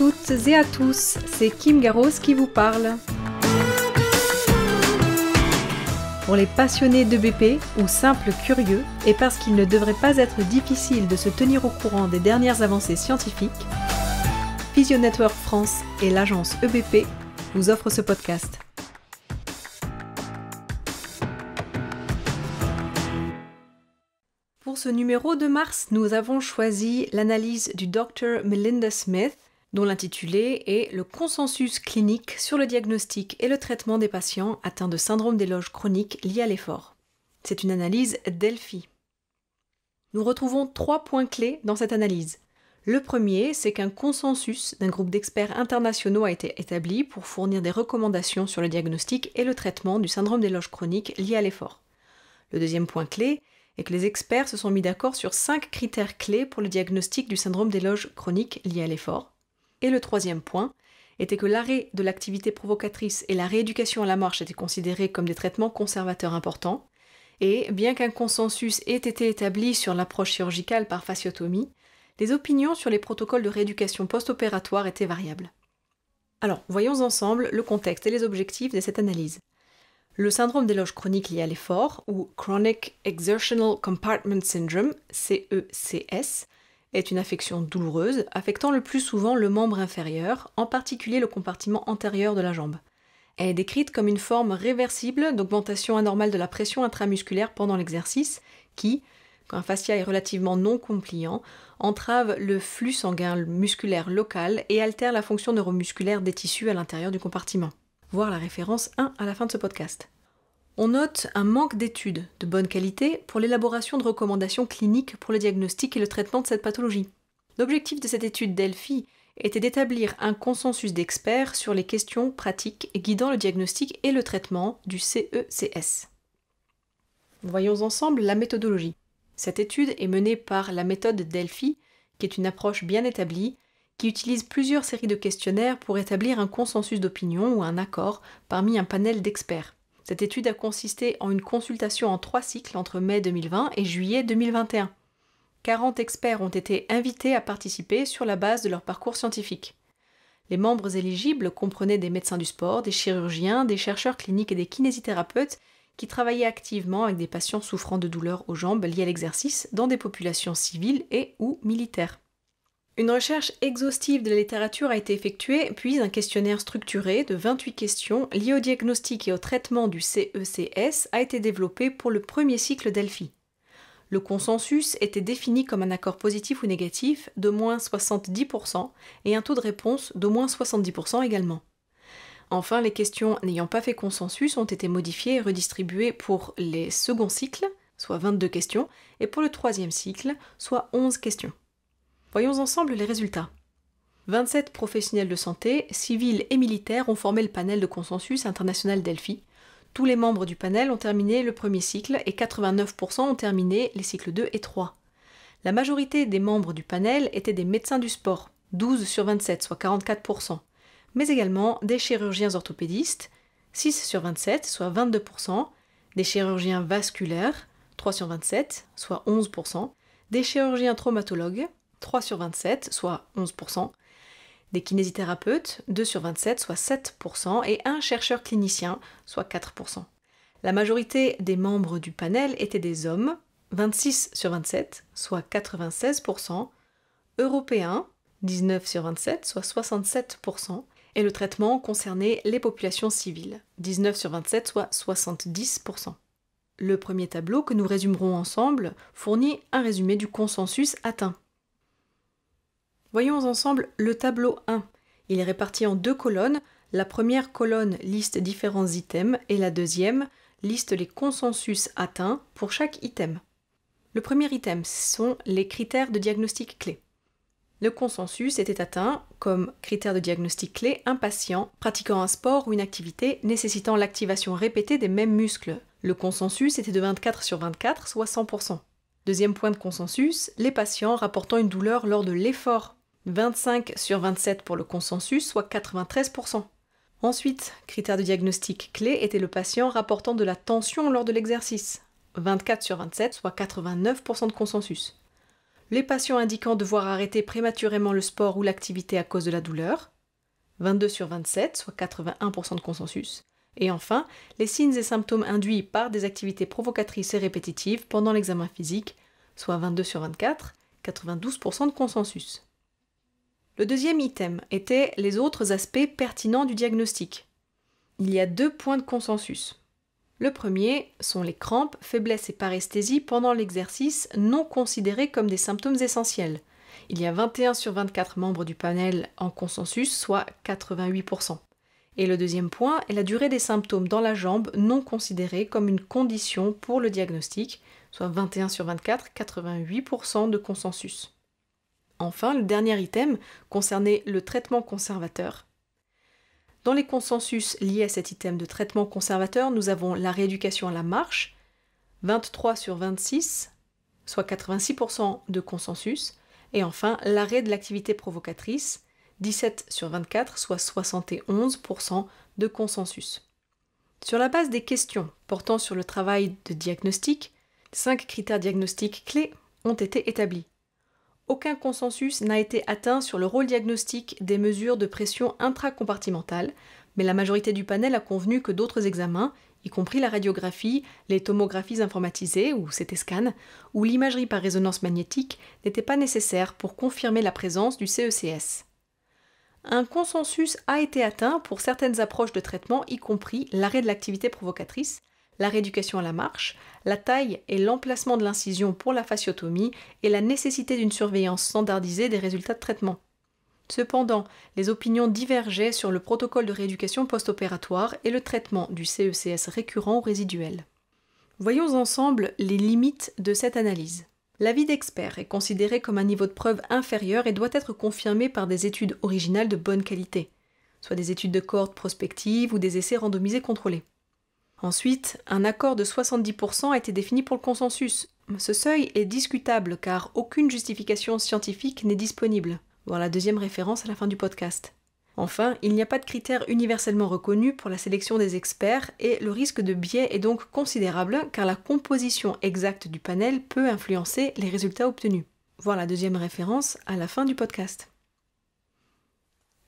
toutes et à tous, c'est Kim Garros qui vous parle. Pour les passionnés de ou simples curieux, et parce qu'il ne devrait pas être difficile de se tenir au courant des dernières avancées scientifiques, Physio Network France et l'agence EBP vous offrent ce podcast. Pour ce numéro de mars, nous avons choisi l'analyse du Dr Melinda Smith dont l'intitulé est Le consensus clinique sur le diagnostic et le traitement des patients atteints de syndrome d'éloge chronique chroniques à l'effort. C'est une analyse Delphi. Nous retrouvons trois points clés dans cette analyse. Le premier, c'est qu'un consensus d'un groupe d'experts internationaux a été établi pour fournir des recommandations sur le diagnostic et le traitement du syndrome d'éloge chronique chroniques lié à l'effort. Le deuxième point clé est que les experts se sont mis d'accord sur cinq critères clés pour le diagnostic du syndrome d'éloge chronique chroniques lié à l'effort. Et le troisième point était que l'arrêt de l'activité provocatrice et la rééducation à la marche étaient considérés comme des traitements conservateurs importants, et bien qu'un consensus ait été établi sur l'approche chirurgicale par fasciotomie, les opinions sur les protocoles de rééducation post-opératoire étaient variables. Alors, voyons ensemble le contexte et les objectifs de cette analyse. Le syndrome d'éloge chronique chroniques à l'effort, ou Chronic Exertional Compartment Syndrome, CECS, est une affection douloureuse, affectant le plus souvent le membre inférieur, en particulier le compartiment antérieur de la jambe. Elle est décrite comme une forme réversible d'augmentation anormale de la pression intramusculaire pendant l'exercice qui, quand un fascia est relativement non compliant, entrave le flux sanguin musculaire local et altère la fonction neuromusculaire des tissus à l'intérieur du compartiment. Voir la référence 1 à la fin de ce podcast on note un manque d'études de bonne qualité pour l'élaboration de recommandations cliniques pour le diagnostic et le traitement de cette pathologie. L'objectif de cette étude Delphi était d'établir un consensus d'experts sur les questions pratiques guidant le diagnostic et le traitement du CECS. Voyons ensemble la méthodologie. Cette étude est menée par la méthode Delphi, qui est une approche bien établie, qui utilise plusieurs séries de questionnaires pour établir un consensus d'opinion ou un accord parmi un panel d'experts. Cette étude a consisté en une consultation en trois cycles entre mai 2020 et juillet 2021. 40 experts ont été invités à participer sur la base de leur parcours scientifique. Les membres éligibles comprenaient des médecins du sport, des chirurgiens, des chercheurs cliniques et des kinésithérapeutes qui travaillaient activement avec des patients souffrant de douleurs aux jambes liées à l'exercice dans des populations civiles et ou militaires. Une recherche exhaustive de la littérature a été effectuée, puis un questionnaire structuré de 28 questions liées au diagnostic et au traitement du CECS a été développé pour le premier cycle Delphi. Le consensus était défini comme un accord positif ou négatif de moins 70% et un taux de réponse d'au moins 70% également. Enfin, les questions n'ayant pas fait consensus ont été modifiées et redistribuées pour les seconds cycles, soit 22 questions, et pour le troisième cycle, soit 11 questions. Voyons ensemble les résultats. 27 professionnels de santé, civils et militaires ont formé le panel de consensus international Delphi. Tous les membres du panel ont terminé le premier cycle et 89% ont terminé les cycles 2 et 3. La majorité des membres du panel étaient des médecins du sport, 12 sur 27, soit 44%, mais également des chirurgiens orthopédistes, 6 sur 27, soit 22%, des chirurgiens vasculaires, 3 sur 27, soit 11%, des chirurgiens traumatologues, 3 sur 27, soit 11%, des kinésithérapeutes, 2 sur 27, soit 7%, et un chercheur clinicien, soit 4%. La majorité des membres du panel étaient des hommes, 26 sur 27, soit 96%, européens, 19 sur 27, soit 67%, et le traitement concernait les populations civiles, 19 sur 27, soit 70%. Le premier tableau que nous résumerons ensemble fournit un résumé du consensus atteint. Voyons ensemble le tableau 1. Il est réparti en deux colonnes. La première colonne liste différents items et la deuxième liste les consensus atteints pour chaque item. Le premier item sont les critères de diagnostic clé. Le consensus était atteint comme critère de diagnostic clé un patient pratiquant un sport ou une activité nécessitant l'activation répétée des mêmes muscles. Le consensus était de 24 sur 24, soit 100%. Deuxième point de consensus, les patients rapportant une douleur lors de l'effort 25 sur 27 pour le consensus, soit 93%. Ensuite, critère de diagnostic clé était le patient rapportant de la tension lors de l'exercice, 24 sur 27, soit 89% de consensus. Les patients indiquant devoir arrêter prématurément le sport ou l'activité à cause de la douleur, 22 sur 27, soit 81% de consensus. Et enfin, les signes et symptômes induits par des activités provocatrices et répétitives pendant l'examen physique, soit 22 sur 24, 92% de consensus. Le deuxième item était les autres aspects pertinents du diagnostic. Il y a deux points de consensus. Le premier sont les crampes, faiblesses et paresthésies pendant l'exercice non considérés comme des symptômes essentiels. Il y a 21 sur 24 membres du panel en consensus, soit 88%. Et le deuxième point est la durée des symptômes dans la jambe non considérée comme une condition pour le diagnostic, soit 21 sur 24, 88% de consensus. Enfin, le dernier item concernait le traitement conservateur. Dans les consensus liés à cet item de traitement conservateur, nous avons la rééducation à la marche, 23 sur 26, soit 86% de consensus, et enfin l'arrêt de l'activité provocatrice, 17 sur 24, soit 71% de consensus. Sur la base des questions portant sur le travail de diagnostic, cinq critères diagnostiques clés ont été établis aucun consensus n'a été atteint sur le rôle diagnostique des mesures de pression intracompartimentale, mais la majorité du panel a convenu que d'autres examens, y compris la radiographie, les tomographies informatisées ou CT scan, ou l'imagerie par résonance magnétique, n'étaient pas nécessaires pour confirmer la présence du CECS. Un consensus a été atteint pour certaines approches de traitement, y compris l'arrêt de l'activité provocatrice, la rééducation à la marche, la taille et l'emplacement de l'incision pour la fasciotomie et la nécessité d'une surveillance standardisée des résultats de traitement. Cependant, les opinions divergeaient sur le protocole de rééducation post-opératoire et le traitement du CECS récurrent ou résiduel. Voyons ensemble les limites de cette analyse. L'avis d'expert est considéré comme un niveau de preuve inférieur et doit être confirmé par des études originales de bonne qualité, soit des études de cohorte prospectives ou des essais randomisés contrôlés. Ensuite, un accord de 70% a été défini pour le consensus. Ce seuil est discutable car aucune justification scientifique n'est disponible, Voir la deuxième référence à la fin du podcast. Enfin, il n'y a pas de critères universellement reconnus pour la sélection des experts et le risque de biais est donc considérable car la composition exacte du panel peut influencer les résultats obtenus. Voir la deuxième référence à la fin du podcast.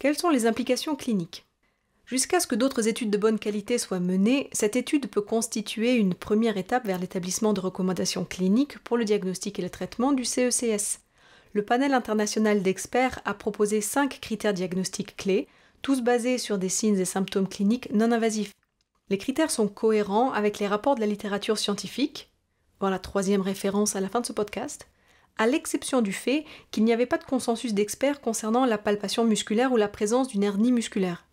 Quelles sont les implications cliniques Jusqu'à ce que d'autres études de bonne qualité soient menées, cette étude peut constituer une première étape vers l'établissement de recommandations cliniques pour le diagnostic et le traitement du CECS. Le panel international d'experts a proposé cinq critères diagnostiques clés, tous basés sur des signes et symptômes cliniques non invasifs. Les critères sont cohérents avec les rapports de la littérature scientifique, voir la troisième référence à la fin de ce podcast, à l'exception du fait qu'il n'y avait pas de consensus d'experts concernant la palpation musculaire ou la présence d'une hernie musculaire.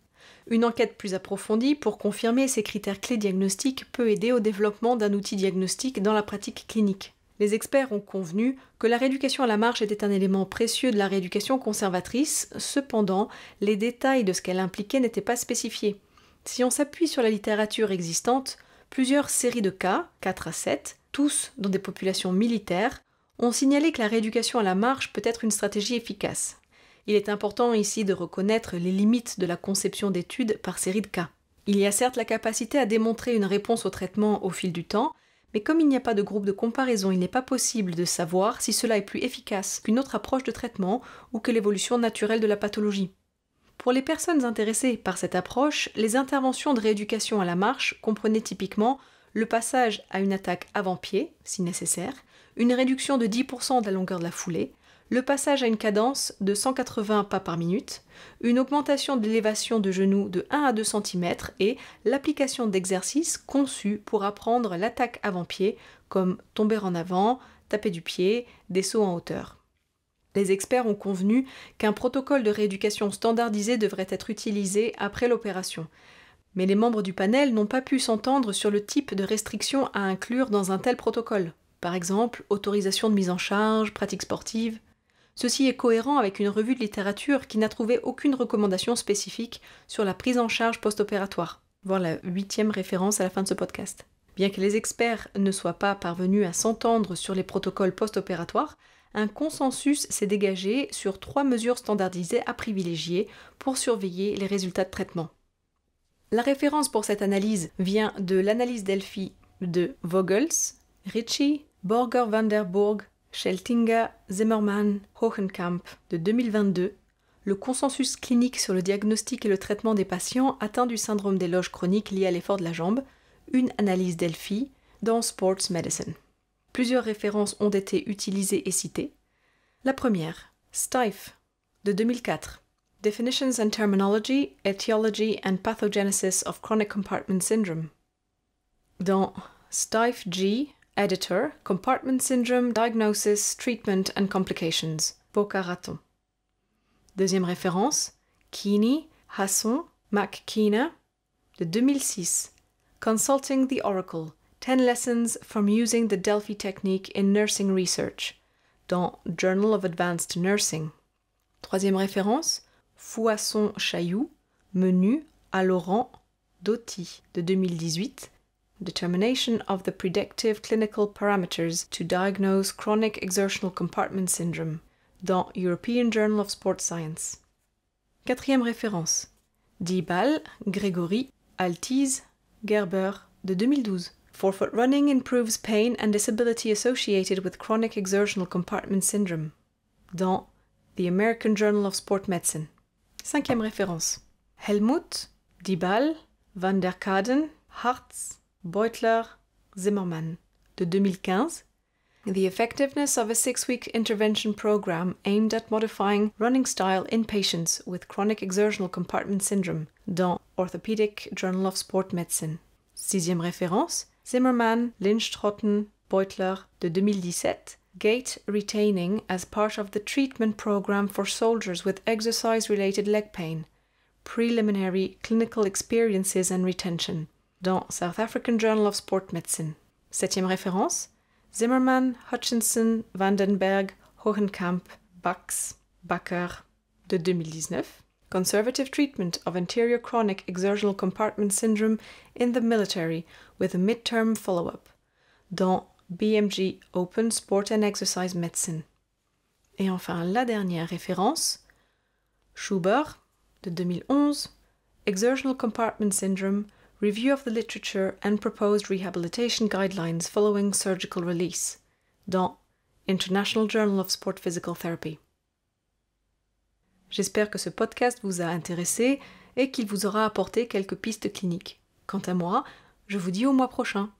Une enquête plus approfondie pour confirmer ces critères clés diagnostiques peut aider au développement d'un outil diagnostique dans la pratique clinique. Les experts ont convenu que la rééducation à la marche était un élément précieux de la rééducation conservatrice, cependant, les détails de ce qu'elle impliquait n'étaient pas spécifiés. Si on s'appuie sur la littérature existante, plusieurs séries de cas, 4 à 7, tous dans des populations militaires, ont signalé que la rééducation à la marche peut être une stratégie efficace. Il est important ici de reconnaître les limites de la conception d'études par série de cas. Il y a certes la capacité à démontrer une réponse au traitement au fil du temps, mais comme il n'y a pas de groupe de comparaison, il n'est pas possible de savoir si cela est plus efficace qu'une autre approche de traitement ou que l'évolution naturelle de la pathologie. Pour les personnes intéressées par cette approche, les interventions de rééducation à la marche comprenaient typiquement le passage à une attaque avant-pied, si nécessaire, une réduction de 10% de la longueur de la foulée, le passage à une cadence de 180 pas par minute, une augmentation de l'élévation de genoux de 1 à 2 cm et l'application d'exercices conçus pour apprendre l'attaque avant-pied, comme tomber en avant, taper du pied, des sauts en hauteur. Les experts ont convenu qu'un protocole de rééducation standardisé devrait être utilisé après l'opération. Mais les membres du panel n'ont pas pu s'entendre sur le type de restrictions à inclure dans un tel protocole. Par exemple, autorisation de mise en charge, pratique sportive. Ceci est cohérent avec une revue de littérature qui n'a trouvé aucune recommandation spécifique sur la prise en charge post-opératoire, voir la huitième référence à la fin de ce podcast. Bien que les experts ne soient pas parvenus à s'entendre sur les protocoles post-opératoires, un consensus s'est dégagé sur trois mesures standardisées à privilégier pour surveiller les résultats de traitement. La référence pour cette analyse vient de l'analyse Delphi de Vogels, Ritchie, Borger Vanderburg. Scheltinger Zimmermann Hohenkamp de 2022, le consensus clinique sur le diagnostic et le traitement des patients atteints du syndrome des loges chroniques liés à l'effort de la jambe, une analyse Delphi dans Sports Medicine. Plusieurs références ont été utilisées et citées. La première, Stife de 2004, Definitions and Terminology, Etiology and Pathogenesis of Chronic Compartment Syndrome. Dans Stife G, Editor, Compartment Syndrome, Diagnosis, Treatment and Complications, Boca Raton. Deuxième référence, Keeney, Hasson, McKeena, de 2006. Consulting the Oracle, Ten Lessons from Using the Delphi Technique in Nursing Research, dans Journal of Advanced Nursing. Troisième référence, Fouasson Chaillou, Menu à Laurent Doty, de 2018. determination of the predictive clinical parameters to diagnose chronic exertional compartment syndrome dans European Journal of Sports Science. Quatrième référence. Dibal, Grégory, Altiz, Gerber de 2012. Four-foot running improves pain and disability associated with chronic exertional compartment syndrome. Dans The American Journal of Sport Medicine. Cinquième référence. Helmut, Dibal, Van der Kaden, Hartz, Beutler-Zimmermann de 2015, the effectiveness of a six week intervention program aimed at modifying running style in patients with chronic exertional compartment syndrome dans Orthopedic Journal of Sport Medicine. Sixième référence, Zimmermann, Lindström, Beutler de 2017, gait retaining as part of the treatment program for soldiers with exercise related leg pain, preliminary clinical experiences and retention. dans South African Journal of Sport Medicine. Septième référence, Zimmerman, Hutchinson, Vandenberg, Hohenkamp, Bax, Bakker de 2019. Conservative treatment of anterior chronic exertional compartment syndrome in the military with a midterm follow-up dans BMG Open Sport and Exercise Medicine. Et enfin, la dernière référence, Schubert de 2011, Exertional Compartment Syndrome, review of the literature and proposed rehabilitation guidelines following surgical release dans International Journal of Sport Physical Therapy. J'espère que ce podcast vous a intéressé et qu'il vous aura apporté quelques pistes cliniques. Quant à moi, je vous dis au mois prochain.